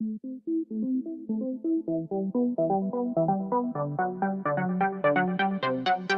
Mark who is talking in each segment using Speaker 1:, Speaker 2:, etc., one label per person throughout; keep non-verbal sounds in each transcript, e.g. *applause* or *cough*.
Speaker 1: Thank you.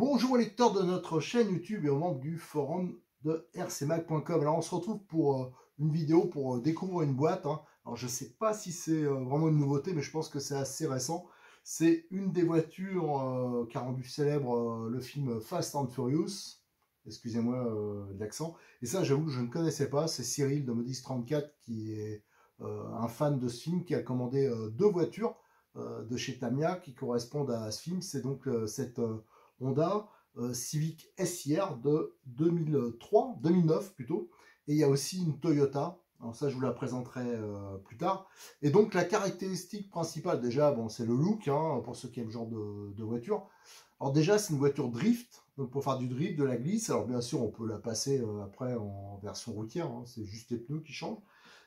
Speaker 1: Bonjour les lecteurs de notre chaîne YouTube et au membres du forum de rcmac.com. Alors on se retrouve pour euh, une vidéo pour euh, découvrir une boîte. Hein. Alors je ne sais pas si c'est euh, vraiment une nouveauté, mais je pense que c'est assez récent. C'est une des voitures a rendu célèbre le film Fast and Furious. Excusez-moi l'accent. Et ça, j'avoue que je ne connaissais pas. C'est Cyril de Modis34 qui est un fan de ce film qui a commandé deux voitures de chez Tamia qui correspondent à ce film. C'est donc cette Honda euh, Civic SIR de 2003, 2009 plutôt. Et il y a aussi une Toyota. Alors ça, je vous la présenterai euh, plus tard. Et donc, la caractéristique principale, déjà, bon, c'est le look, hein, pour ceux qui aiment le genre de, voiture. Alors déjà, c'est une voiture drift, donc pour faire du drift, de la glisse. Alors bien sûr, on peut la passer euh, après en version routière, hein, c'est juste les pneus qui changent.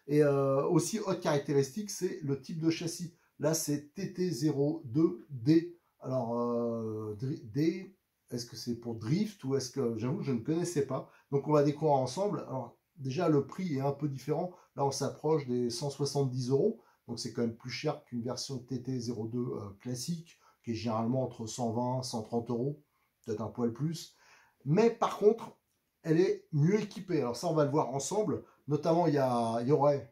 Speaker 1: Et aussi, autre caractéristique, c'est le type de châssis. Là, c'est TT02D alors, euh, D, est-ce que c'est pour Drift ou est-ce que j'avoue je ne connaissais pas Donc on va découvrir ensemble. Alors déjà le prix est un peu différent. Là on s'approche des 170 euros. Donc c'est quand même plus cher qu'une version TT02 euh, classique qui est généralement entre 120 130 euros, peut-être un poil plus. Mais par contre, elle est mieux équipée. Alors ça on va le voir ensemble. Notamment il y, y aurait,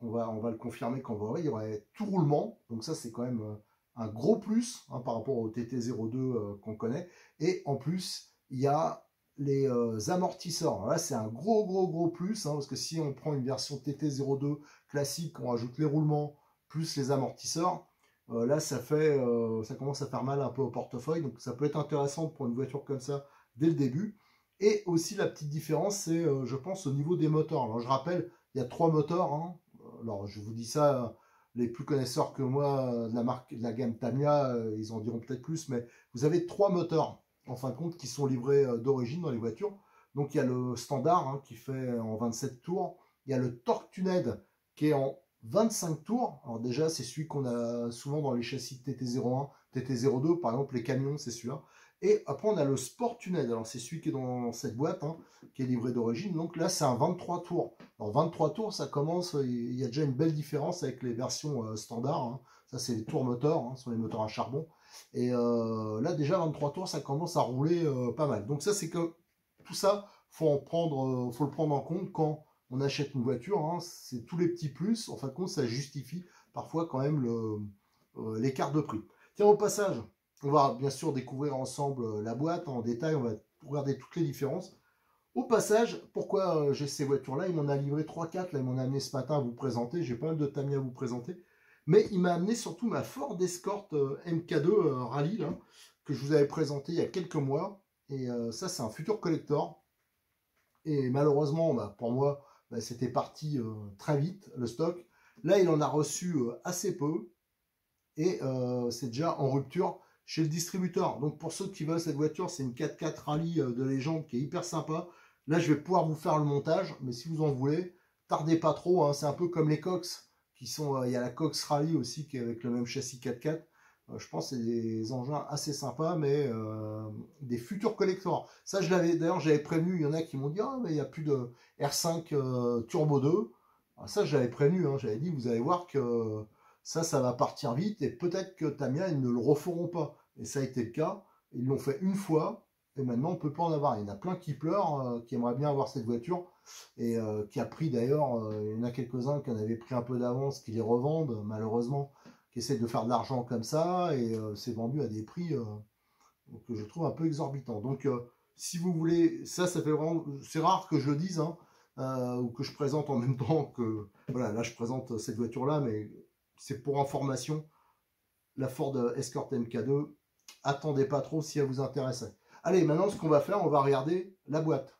Speaker 1: on va, on va le confirmer quand on va il y aurait tout roulement. Donc ça c'est quand même euh, un gros plus hein, par rapport au TT02 euh, qu'on connaît. Et en plus, il y a les euh, amortisseurs. là, c'est un gros, gros, gros plus, hein, parce que si on prend une version TT02 classique, on rajoute les roulements plus les amortisseurs, euh, là, ça, fait, ça commence à faire mal un peu au portefeuille. Donc, ça peut être intéressant pour une voiture comme ça dès le début. Et aussi, la petite différence, c'est, je pense, au niveau des moteurs. Alors, je rappelle, il y a trois moteurs. Hein. Alors, je vous dis ça les plus connaisseurs que moi euh, de la marque, de la gamme Tamiya, euh, ils en diront peut-être plus, mais vous avez trois moteurs en fin de compte qui sont livrés euh, d'origine dans les voitures. Donc il y a le standard hein, qui fait en 27 tours, il y a le Torque Tuned qui est en 25 tours. Alors déjà c'est celui qu'on a souvent dans les châssis TT01, TT02 par exemple les camions c'est celui-là. Et après, on a le Sport Tunnel. Alors, c'est celui qui est dans cette boîte, hein, qui est livré d'origine. Donc là, c'est un 23 tours. Alors, 23 tours, ça commence, euh, il y a déjà une belle différence avec les versions euh, standard hein. Ça, c'est les tours moteurs, hein, ce sont les moteurs à charbon. Et euh, là, déjà, 23 tours, ça commence à rouler pas mal. Donc ça, c'est que tout ça, faut en prendre, faut le prendre en compte quand on achète une voiture. c'est tous les petits plus. En fin de compte, ça justifie parfois quand même l'écart de prix. Tiens, au passage, on va bien sûr découvrir ensemble euh, la boîte en détail, on va regarder toutes les différences. Au passage, pourquoi euh, j'ai ces voitures-là Il m'en a livré 3-4, là il m'en a amené ce matin à vous présenter, j'ai pas mal de tamis à vous présenter. Mais il m'a amené surtout ma Ford Escort euh, MK2 Rallye là, que je vous avais présenté il y a quelques mois. Et ça, c'est un futur collector. Et malheureusement, bah, pour moi, bah, c'était parti très vite, le stock. Là, il en a reçu assez peu. Et c'est déjà en rupture chez le distributeur. Donc pour ceux qui veulent cette voiture, c'est une 4x4 rallye euh, de légende qui est hyper sympa. Là, je vais pouvoir vous faire le montage, mais si vous en voulez, tardez pas trop. Hein. C'est un peu comme les Cox, qui sont. Euh, il y a la Cox rallye aussi qui est avec le même châssis 4x4. Euh, je pense que c'est des engins assez sympas, mais des futurs collecteurs. Ça, je l'avais d'ailleurs, j'avais prévenu. Il y en a qui m'ont dit, ah, mais il n'y a plus de R5 Turbo 2. Ah, ça, j'avais prévenu. Hein. J'avais dit, vous allez voir que ça, ça va partir vite et peut-être que Tamia, ils ne le referont pas. Et ça a été le cas. Ils l'ont fait une fois et maintenant on peut pas en avoir. Il y en a plein qui pleurent, euh, qui aimeraient bien avoir cette voiture et euh, qui a pris d'ailleurs, euh, il y en a quelques-uns qui en avaient pris un peu d'avance, qui les revendent malheureusement, qui essaient de faire de l'argent comme ça et c'est vendu à des prix que je trouve un peu exorbitants. Donc si vous voulez, ça, ça fait vraiment, c'est rare que je le dise hein, ou que je présente en même *laughs* temps que, voilà, là je présente cette voiture là, mais c'est pour information, la Ford Escort MK2, attendez pas trop si elle vous intéresse. Allez, maintenant, ce qu'on va faire, on va regarder la boîte.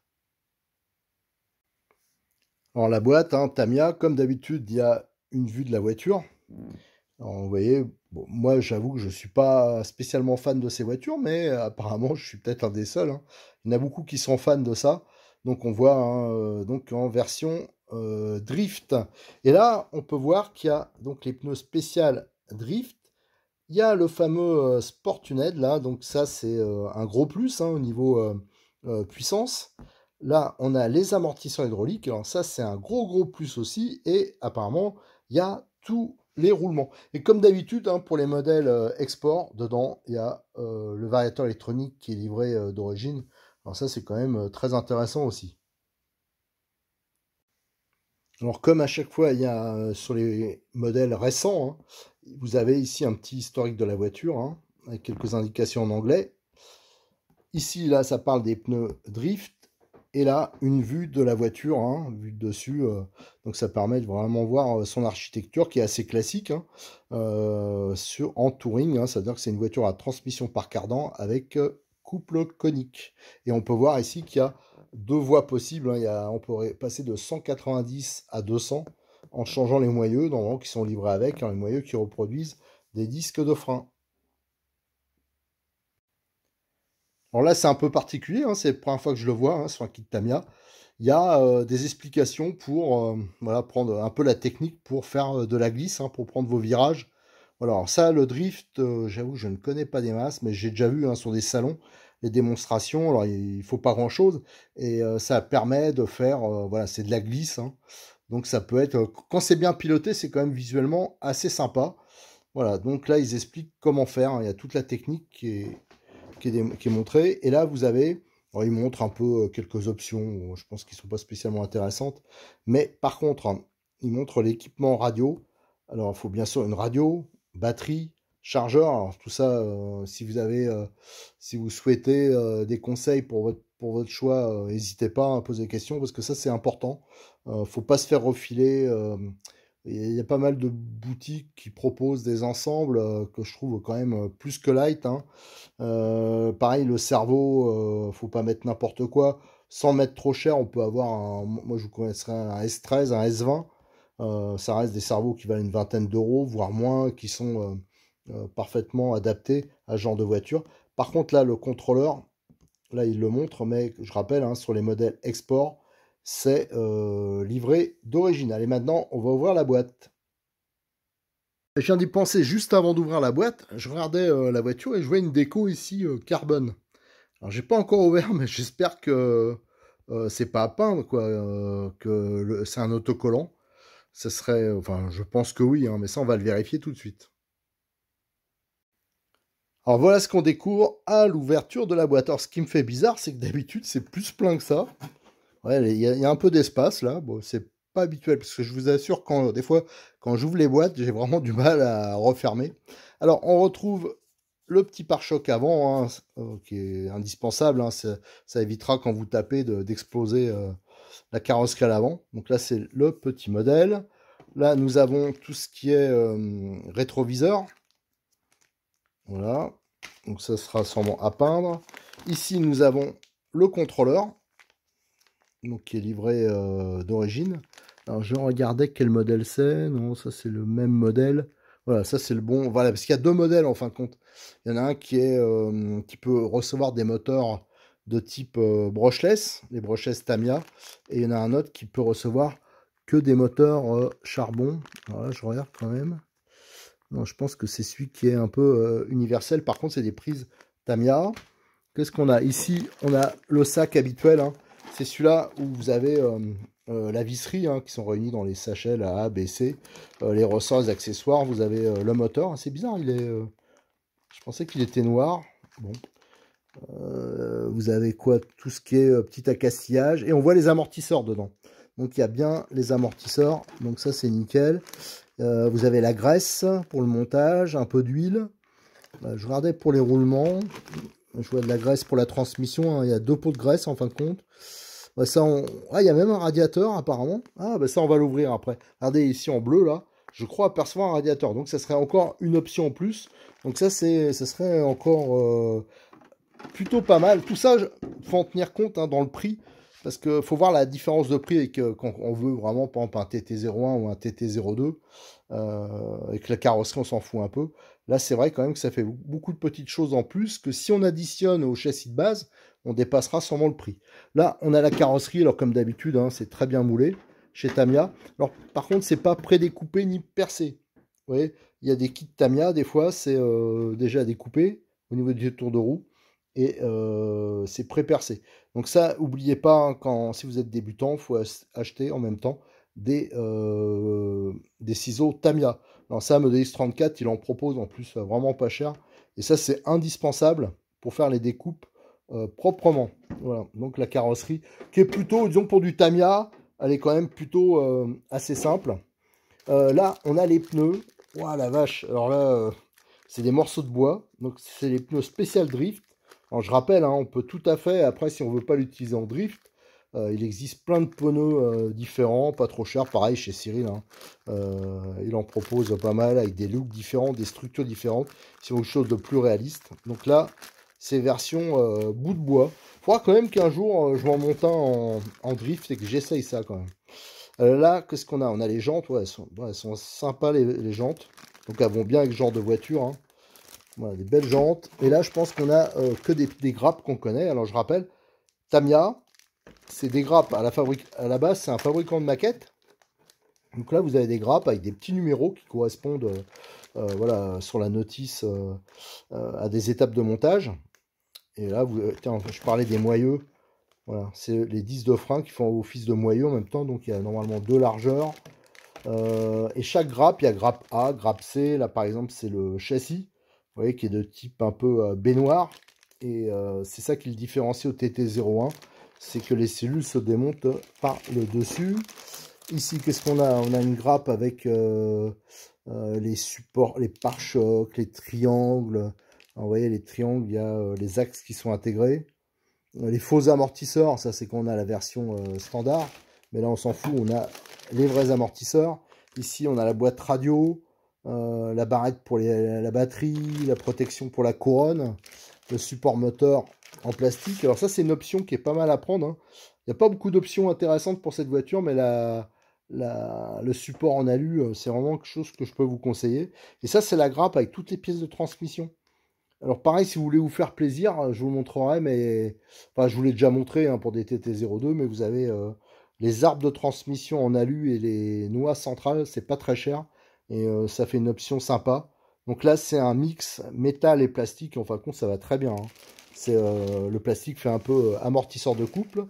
Speaker 1: Alors la boîte, hein, Tamia, comme d'habitude, il y a une vue de la voiture. vous voyez, moi j'avoue que je ne suis pas spécialement fan de ces voitures, mais euh, apparemment je suis peut-être un des seuls. Hein. Il y en a beaucoup qui sont fans de ça. Donc on voit hein, euh, donc en version euh, drift. Et là, on peut voir qu'il y a donc les pneus spécial drift. Il y a le fameux euh, sport Sportuned là, donc ça c'est euh, un gros plus hein, au niveau puissance. Là, on a les amortisseurs hydrauliques. Alors ça, c'est un gros gros plus aussi. Et apparemment, il y a tous les roulements. Et comme d'habitude, hein, pour les modèles export, dedans, il y a le variateur électronique qui est livré d'origine. Alors ça, c'est quand même très intéressant aussi. Alors comme à chaque fois, il y a euh, sur les modèles récents, hein, vous avez ici un petit historique de la voiture, hein, avec quelques indications en anglais. Ici, là, ça parle des pneus drift. Et là, une vue de la voiture, hein, vue de dessus. Euh, donc ça permet de vraiment voir euh, son architecture qui est assez classique sur, en touring. C'est-à-dire que c'est une voiture à transmission par cardan avec couple conique. Et on peut voir ici qu'il y a deux voies possibles. Hein. y a, on pourrait passer de 190 à 200 en changeant les moyeux, qui sont livrés avec, hein, les moyeux qui reproduisent des disques de frein. Alors là, c'est un peu particulier, hein, c'est la première fois que je le vois sur un kit Tamiya. Il y a euh, des explications pour euh, prendre un peu la technique pour faire euh, de la glisse, pour prendre vos virages. alors ça, le drift, j'avoue, je ne connais pas des masses, mais j'ai déjà vu sur des salons les démonstrations. Alors, il faut pas grand-chose. Et euh, ça permet de faire... Euh, voilà, c'est de la glisse. Hein. Donc ça peut être, euh, quand c'est bien piloté, c'est quand même visuellement assez sympa. Voilà, donc là ils expliquent comment faire, hein. il y a toute la technique qui est, qui est, montrée. Et là vous avez, alors, ils montrent un peu quelques options, je pense qu'ils sont pas spécialement intéressantes. Mais par contre, hein, ils montrent l'équipement radio. Alors il faut bien sûr une radio, batterie, chargeur. tout ça, euh, si vous avez, euh, si vous souhaitez euh, des conseils pour votre pour votre choix, n'hésitez pas à poser des questions parce que ça c'est important. faut pas se faire refiler. Il y a pas mal de boutiques qui proposent des ensembles que je trouve quand même plus que light. Hein. pareil, le cerveau, faut pas mettre n'importe quoi. Sans mettre trop cher, on peut avoir un. Moi, je vous connaisserais un S13, un S20. ça reste des cerveaux qui valent une vingtaine d'euros, voire moins, qui sont euh, parfaitement adapté à ce genre de voiture. Par contre, là, le contrôleur, là, il le montre, mais je rappelle, hein, sur les modèles export, c'est euh, livré d'origine. Allez, maintenant, on va ouvrir la boîte. Je viens d'y penser juste avant d'ouvrir la boîte. Je regardais euh, la voiture et je vois une déco ici carbone. Alors, j'ai pas encore ouvert, *laughs* mais j'espère que c'est pas à peindre, quoi, que c'est un autocollant. Ce serait, enfin, je pense que oui, hein, mais ça, on va le vérifier tout de suite. Alors voilà ce qu'on découvre à l'ouverture de la boîte. Alors ce qui me fait bizarre, c'est que d'habitude c'est plus plein que ça. Ouais, il y, a un peu d'espace là. Bon, c'est pas habituel parce que je vous assure quand des fois quand j'ouvre les boîtes, j'ai vraiment du mal à refermer. Alors on retrouve le petit pare-choc avant, hein, euh, qui est indispensable. Hein. ça, évitera quand vous tapez d'exploser euh, la carrosserie à l'avant. Donc là, c'est le petit modèle. Là, nous avons tout ce qui est euh, rétroviseur. Voilà. Donc ça sera sûrement à peindre. Ici, nous avons le contrôleur, donc qui est livré euh, d'origine. Alors je regardais quel modèle c'est. Non, ça c'est le même modèle. Voilà, ça c'est le bon. Voilà, parce qu'il y a deux modèles en fin de compte. Il y en a un qui est euh, qui peut recevoir des moteurs de type euh, brushless, les brushless Tamia, et il y en a un autre qui peut recevoir que des moteurs charbon. Voilà, je regarde quand même je pense que c'est celui qui est un peu euh, universel. Par contre, c'est des prises Tamia. Qu'est-ce qu'on a Ici, on a le sac habituel. Hein. C'est celui-là où vous avez euh, euh, la visserie hein, qui sont réunies dans les sachets à A, B, C, les ressorts, les accessoires, vous avez le moteur, c'est bizarre, il est, je pensais qu'il était noir, bon, vous avez quoi, tout ce qui est petit accastillage, et on voit les amortisseurs dedans, donc il y a bien les amortisseurs, donc ça c'est nickel. Euh, vous avez la graisse pour le montage, un peu d'huile. Euh, je regardais pour les roulements. Je vois de la graisse pour la transmission. Hein. Il y a deux pots de graisse en fin de compte. ça, Ah, il y a même un radiateur apparemment. Ah, bah, ça, on va l'ouvrir après. Regardez ici en bleu là. Je crois apercevoir un radiateur. Donc ça serait encore une option en plus. Donc ça, c'est, ça serait encore euh, plutôt pas mal. Tout ça, il faut en tenir compte hein, dans le prix parce qu'il faut voir la différence de prix avec, quand on veut vraiment, par exemple, un TT01 ou un TT02, euh, et que la carrosserie, on s'en fout un peu. Là, c'est vrai quand même que ça fait beaucoup de petites choses en plus, que si on additionne au châssis de base, on dépassera sûrement le prix. Là, on a la carrosserie, alors comme d'habitude, hein, c'est très bien moulé chez Tamia. Alors, par contre, c'est pas prédécoupé ni percé. Vous voyez, il y a des kits Tamia, des fois, c'est euh, déjà découpé au niveau du tour de roue et c'est pré-percé. Donc ça, n'oubliez pas, hein, quand, si vous êtes débutant, il faut acheter en même temps des, des ciseaux Tamiya. Alors ça, x 34, il en propose en plus euh, vraiment pas cher. Et ça, c'est indispensable pour faire les découpes proprement. Voilà, donc la carrosserie, qui est plutôt, disons pour du Tamiya, elle est quand même plutôt assez simple. là, on a les pneus. Ouah la vache, alors là, c'est des morceaux de bois. Donc c'est les pneus spécial drift alors, je rappelle, hein, on peut tout à fait, après, si on veut pas l'utiliser en drift, euh, il existe plein de pneus euh, différents, pas trop chers. Pareil chez Cyril, hein. euh, il en propose pas mal avec des looks différents, des structures différentes. C'est quelque chose de plus réaliste. Donc là, c'est version bout de bois. Il faudra quand même qu'un jour je m'en monte un en, drift et que j'essaye ça quand même. là, qu'est-ce qu'on a On a les jantes, elles, sont, sympas les, jantes. Donc elles vont bien avec ce genre de voiture. Hein. Voilà, des belles jantes. Et là, je pense qu'on a euh, que des, grappes qu'on connaît. Alors, je rappelle, Tamia, c'est des grappes à la, fabrique, à la base, c'est un fabricant de maquettes. Donc là, vous avez des grappes avec des petits numéros qui correspondent euh, euh, voilà, sur la notice à des étapes de montage. Et là, vous, je parlais des moyeux. Voilà, c'est les 10 de frein qui font office de moyeux en même temps. Donc il y a normalement deux largeurs. et chaque grappe, il y a grappe A, grappe C. Là, par exemple, c'est le châssis. Vous voyez, qui est de type un peu euh, baignoire. Et euh, c'est ça qui le différencie au TT01, c'est que les cellules se démontent par le dessus. Ici, qu'est-ce qu'on a On a une grappe avec euh, les supports, les pare-chocs, les triangles. vous voyez, les triangles, il y a les axes qui sont intégrés. Les faux amortisseurs, ça c'est qu'on a la version standard. Mais là, on s'en fout, on a les vrais amortisseurs. Ici, on a la boîte radio. Euh, la barrette pour la batterie, la protection pour la couronne, le support moteur en plastique. Alors ça, c'est une option qui est pas mal à prendre. Hein. Il n'y a pas beaucoup d'options intéressantes pour cette voiture, mais la, le support en alu, euh, c'est vraiment quelque chose que je peux vous conseiller. Et ça, c'est la grappe avec toutes les pièces de transmission. Alors pareil, si vous voulez vous faire plaisir, euh, je vous montrerai, mais enfin, je vous l'ai déjà montré hein, pour des TT02, mais vous avez les arbres de transmission en alu et les noix centrales, c'est pas très cher et euh, ça fait une option sympa. Donc là, c'est un mix métal et plastique. En fin de compte, ça va très bien. Hein. C'est euh, le plastique fait un peu euh, amortisseur de couple.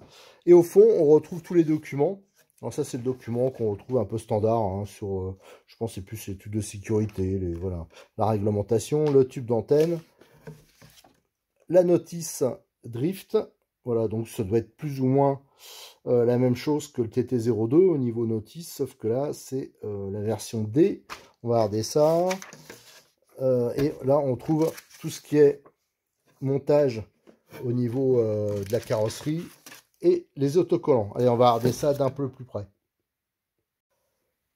Speaker 1: Et au fond, on retrouve tous les documents. Alors ça, c'est le document qu'on retrouve un peu standard hein, sur, je pense, c'est plus les de sécurité, les, voilà, la réglementation, le tube d'antenne, la notice drift voilà, donc ça doit être plus ou moins euh, la même chose que le TT02 au niveau notice, sauf que là, c'est euh, la version D. On va regarder ça. Euh, et là, on trouve tout ce qui est montage au niveau de la carrosserie et les autocollants. Allez, on va regarder ça d'un peu plus près.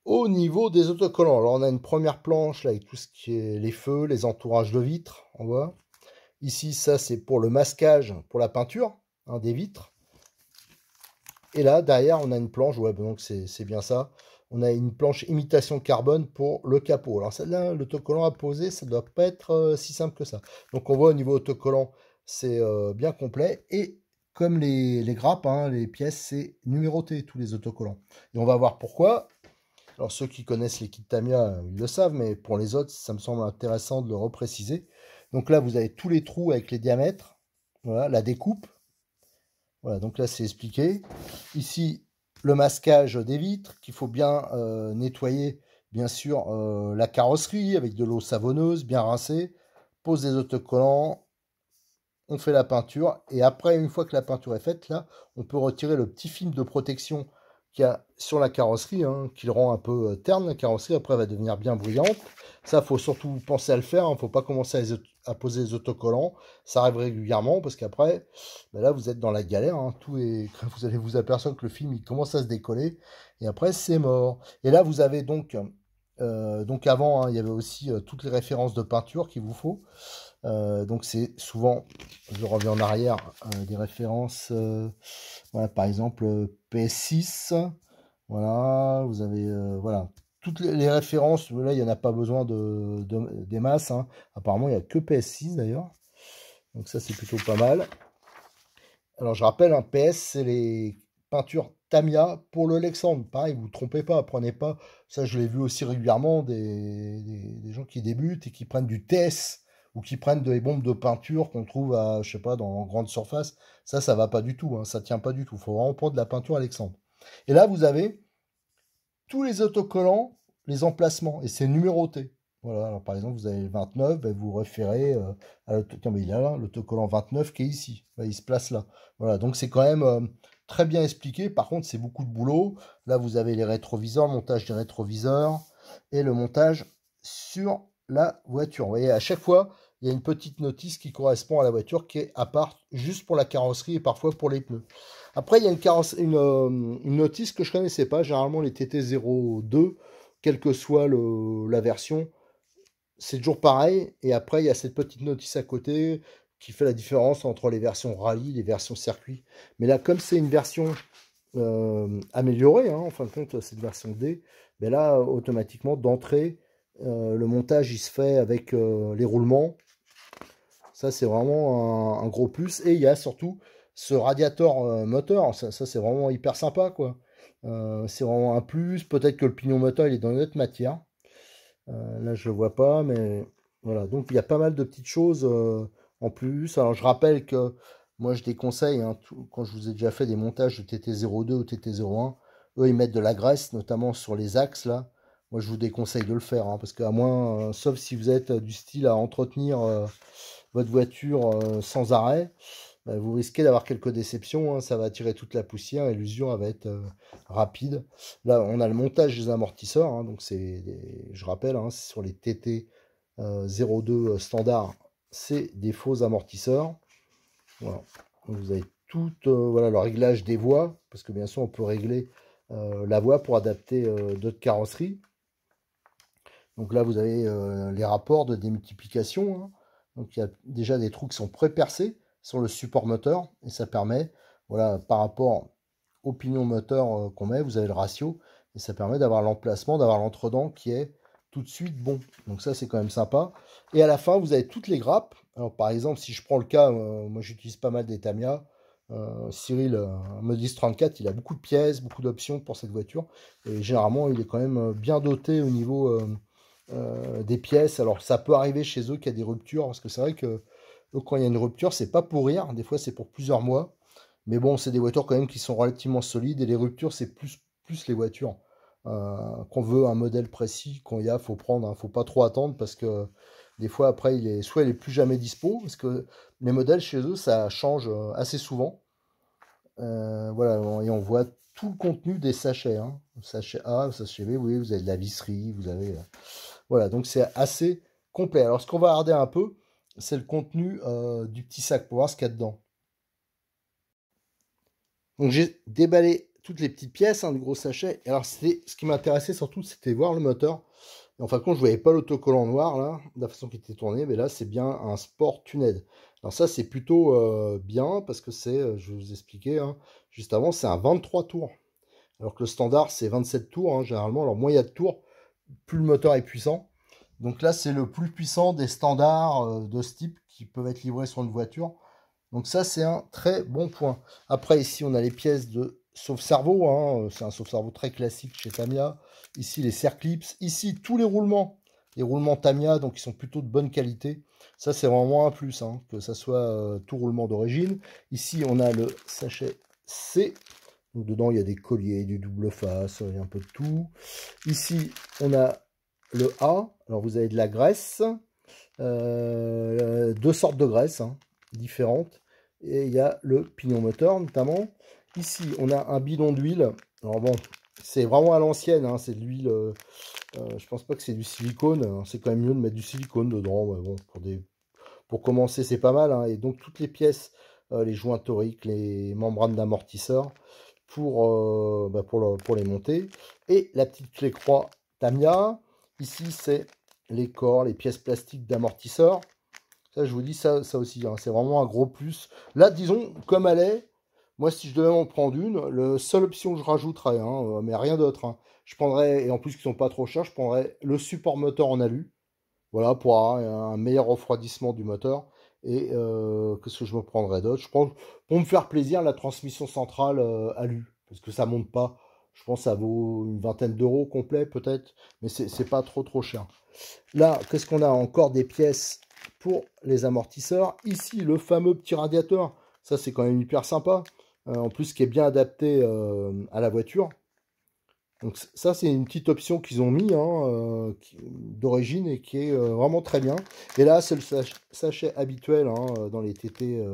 Speaker 1: Au niveau des autocollants, alors on a une première planche là, avec tout ce qui est les feux, les entourages de vitres, on voit. Ici, ça c'est pour le masquage, pour la peinture des vitres. Et là, derrière, on a une planche, web donc c'est bien ça. On a une planche imitation carbone pour le capot. Alors celle-là, l'autocollant à poser, ça doit pas être euh, si simple que ça. Donc on voit au niveau autocollant, c'est euh, bien complet. Et comme les, grappes, hein, les pièces, c'est numéroté, tous les autocollants. Et on va voir pourquoi. Alors ceux qui connaissent les kits Tamiya, ils le savent, mais pour les autres, ça me semble intéressant de le repréciser. Donc là, vous avez tous les trous avec les diamètres, voilà, la découpe, voilà, donc là c'est expliqué. Ici, le masquage des vitres, qu'il faut bien euh, nettoyer, bien sûr, euh, la carrosserie avec de l'eau savonneuse, bien rincée, pose des autocollants, on fait la peinture, et après, une fois que la peinture est faite, là, on peut retirer le petit film de protection qui a sur la carrosserie, hein, qui le rend un peu euh, terne. La carrosserie, après, va devenir bien brillante. Ça, faut surtout penser à le faire. Il hein, ne faut pas commencer à, poser les autocollants. Ça arrive régulièrement parce qu'après, bah là, vous êtes dans la galère. Hein. Tout *laughs* Vous allez vous apercevoir que le film, il commence à se décoller. Et après, c'est mort. Et là, vous avez donc... Euh, donc avant, il y avait aussi euh, toutes les références de peinture qu'il vous faut. Euh, donc c'est souvent, je reviens en arrière, euh, des références, euh, par exemple PS6, voilà, vous avez, voilà, toutes les références, là il n'y en a pas besoin de, des masses, hein. apparemment il n'y a que PS6 d'ailleurs, donc ça c'est plutôt pas mal. Alors je rappelle, un hein, PS c'est les peintures Tamiya pour le Lexandre. Pareil, vous ne trompez pas, prenez pas. Ça, je l'ai vu aussi régulièrement des, des, gens qui débutent et qui prennent du TS ou qui prennent des bombes de peinture qu'on trouve à, je sais pas, dans grande surface. Ça, ça va pas du tout, hein, ça tient pas du tout. Il Faut vraiment prendre de la peinture Alexandre. Et là, vous avez tous les autocollants, les emplacements, et c'est numéroté. Voilà, alors par exemple, vous avez 29, ben, vous référez euh, à ben, l'autocollant. il l'autocollant 29 qui est ici. Ben, il se place là. Voilà, donc c'est quand même euh, très bien expliqué. Par contre, c'est beaucoup de boulot. Là, vous avez les rétroviseurs, le montage des rétroviseurs et le montage sur la voiture. Vous voyez, à chaque fois, il y a une petite notice qui correspond à la voiture qui est à part juste pour la carrosserie et parfois pour les pneus. Après, il y a une, euh, notice que je ne connaissais pas. Généralement, les TT02, quelle que soit la version, c'est toujours pareil. Et après, il y a cette petite notice à côté qui fait la différence entre les versions rallye et les versions circuit. Mais là, comme c'est une version euh, améliorée, hein, en fin de compte, c'est une version D, mais ben là, automatiquement, d'entrée, euh, le montage, il se fait avec les roulements ça, c'est vraiment un, gros plus. Et il y a surtout ce radiateur euh, moteur. Ça, c'est vraiment hyper sympa, quoi. Euh, c'est vraiment un plus. Peut-être que le pignon moteur, il est dans une autre matière. Euh, là, je le vois pas, mais voilà. Donc, il y a pas mal de petites choses en plus. Alors, je rappelle que moi, je déconseille, hein, tout, quand je vous ai déjà fait des montages de TT02 ou TT01, eux, ils mettent de la graisse, notamment sur les axes, là. Moi, je vous déconseille de le faire, hein, parce qu'à moins, sauf si vous êtes du style à entretenir votre voiture euh, sans arrêt, bah, vous risquez d'avoir quelques déceptions. Hein. Ça va attirer toute la poussière et l'usure va être euh, rapide. Là, on a le montage des amortisseurs. Hein, donc, c'est, je rappelle, hein, sur les TT 02 euh, standard, c'est des faux amortisseurs. vous avez tout voilà, le réglage des voies, parce que bien sûr, on peut régler la voie pour adapter d'autres carrosseries. Donc là, vous avez les rapports de démultiplication. Donc il y a déjà des trous qui sont pré-percés sur le support moteur et ça permet, voilà, par rapport au pignon moteur euh, qu'on met, vous avez le ratio et ça permet d'avoir l'emplacement, d'avoir l'entredent qui est tout de suite bon. Donc ça c'est quand même sympa. Et à la fin vous avez toutes les grappes. Alors par exemple si je prends le cas, euh, moi j'utilise pas mal des Tamiya. Euh, Cyril Modis 34, il a beaucoup de pièces, beaucoup d'options pour cette voiture et généralement il est quand même bien doté au niveau euh, des pièces. Alors ça peut arriver chez eux qu'il y a des ruptures, parce que c'est vrai que quand il y a une rupture, c'est pas pour rire, des fois c'est pour plusieurs mois. Mais bon, c'est des voitures quand même qui sont relativement solides, et les ruptures, c'est plus, plus les voitures. Euh, qu'on veut un modèle précis, qu'on y a, faut prendre, hein. faut pas trop attendre parce que des fois après il est soit il est plus jamais dispo parce que les modèles chez eux ça change euh, assez souvent. voilà et on voit tout le contenu des sachets, hein. sachet A, sachet B, oui vous avez de la visserie, vous avez voilà, donc c'est assez complet. Alors ce qu'on va regarder un peu, c'est le contenu euh, du petit sac pour voir ce qu'il y a dedans. Donc j'ai déballé toutes les petites pièces hein, du gros sachet. Et alors ce qui m'intéressait surtout, c'était voir le moteur. en fin de compte, je voyais pas l'autocollant noir là, de la façon qu'il était tourné, mais là c'est bien un Sport Tuned. Alors ça c'est plutôt euh, bien parce que c'est, euh, je vous expliquais hein, juste avant, c'est un 23 tours. Alors que le standard c'est 27 tours hein, généralement. Alors moyen de tours, plus le moteur est puissant. Donc là, c'est le plus puissant des standards euh, de ce type qui peuvent être livrés sur une voiture. Donc ça, c'est un très bon point. Après, ici, on a les pièces de sauve-cerveau. Hein. Euh, c'est un sauve-cerveau très classique chez Tamiya. Ici, les Cerclips. Ici, tous les roulements. Les roulements Tamiya, donc ils sont plutôt de bonne qualité. Ça, c'est vraiment un plus, hein, que ça soit euh, tout roulement d'origine. Ici, on a le sachet C dedans, il y a des colliers, du double face, il y a un peu de tout. Ici, on a le A. Alors, vous avez de la graisse. Euh, deux sortes de graisse hein, différentes. Et il y a le pignon moteur, notamment. Ici, on a un bidon d'huile. Alors bon, c'est vraiment à l'ancienne. Hein, c'est de l'huile... Euh, euh, je pense pas que c'est du silicone. Hein. C'est quand même mieux de mettre du silicone dedans. pour, commencer, c'est pas mal. Et donc, toutes les pièces, euh, les joints toriques, les membranes d'amortisseur pour, euh, bah, pour, les monter. Et la petite clé croix Tamia. Ici, c'est les corps, les pièces plastiques d'amortisseur Ça, je vous dis, ça, ça aussi, hein, c'est vraiment un gros plus. Là, disons, comme elle est, moi, si je devais en prendre une, le seule option que je rajouterais, hein, euh, mais rien d'autre, hein, je prendrais, et en plus, qui sont pas trop chers, je prendrais le support moteur en alu. Voilà, pour un meilleur refroidissement du moteur. Et euh, qu'est-ce que je me prendrais d'autre Je prends, pour me faire plaisir, la transmission centrale euh, à' alu, parce que ça monte pas. Je pense que ça vaut une vingtaine d'euros complet peut-être, mais c'est pas trop trop cher. Là, qu'est-ce qu'on a encore des pièces pour les amortisseurs Ici, le fameux petit radiateur, ça c'est quand même hyper sympa. Euh, en plus, qui est bien adapté à la voiture. Donc ça, c'est une petite option qu'ils ont mis hein, euh, d'origine et qui est euh, vraiment très bien. Et là, c'est le sachet habituel hein, euh, dans les TT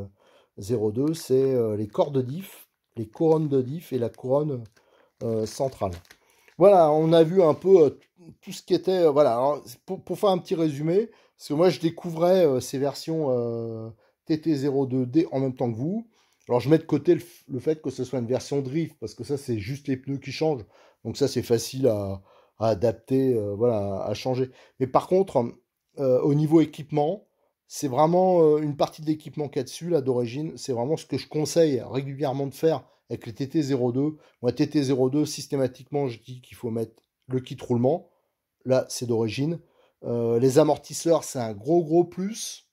Speaker 1: 02, c'est les cordes de diff, les couronnes de diff et la couronne centrale. Voilà, on a vu un peu tout ce qui était... voilà, pour, faire un petit résumé, parce que moi, je découvrais ces versions TT02D en même temps que vous. Alors, je mets de côté le fait que ce soit une version drift, parce que ça, c'est juste les pneus qui changent. Donc ça, c'est facile à, adapter, euh, voilà, à changer. Mais par contre, euh, au niveau équipement, c'est vraiment euh, une partie de l'équipement qu'il y a dessus, là, d'origine. C'est vraiment ce que je conseille régulièrement de faire avec les TT02. Moi, TT02, systématiquement, je dis qu'il faut mettre le kit roulement. Là, c'est d'origine. les amortisseurs, c'est un gros, gros plus.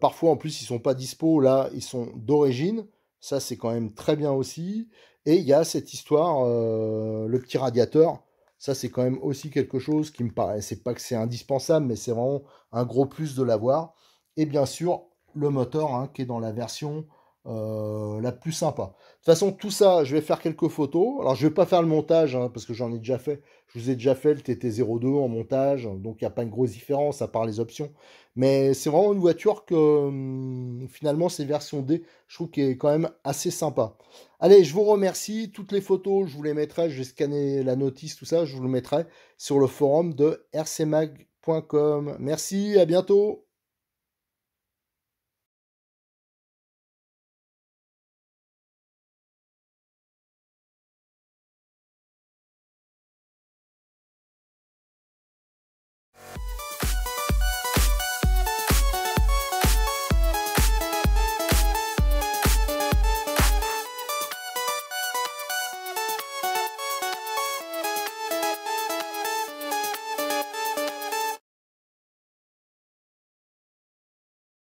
Speaker 1: parfois, en plus, ils ne sont pas dispo. Là, ils sont d'origine. Ça, c'est quand même très bien aussi. Et il y a cette histoire, euh, le petit radiateur. Ça, c'est quand même aussi quelque chose qui me paraît. C'est pas que c'est indispensable, mais c'est vraiment un gros plus de l'avoir. Et bien sûr, le moteur hein, qui est dans la version euh, la plus sympa. De toute façon, tout ça, je vais faire quelques photos. Alors, je ne vais pas faire le montage, hein, parce que j'en ai déjà fait. Je vous ai déjà fait le TT02 en montage, donc il n'y a pas une grosse différence à part les options. Mais c'est vraiment une voiture que hum, finalement, ces version D, je trouve qu'elle est quand même assez sympa. Allez, je vous remercie. Toutes les photos, je vous les mettrai. Je vais scanner la notice, tout ça, je vous le mettrai sur le forum de rcmag.com. Merci, à bientôt.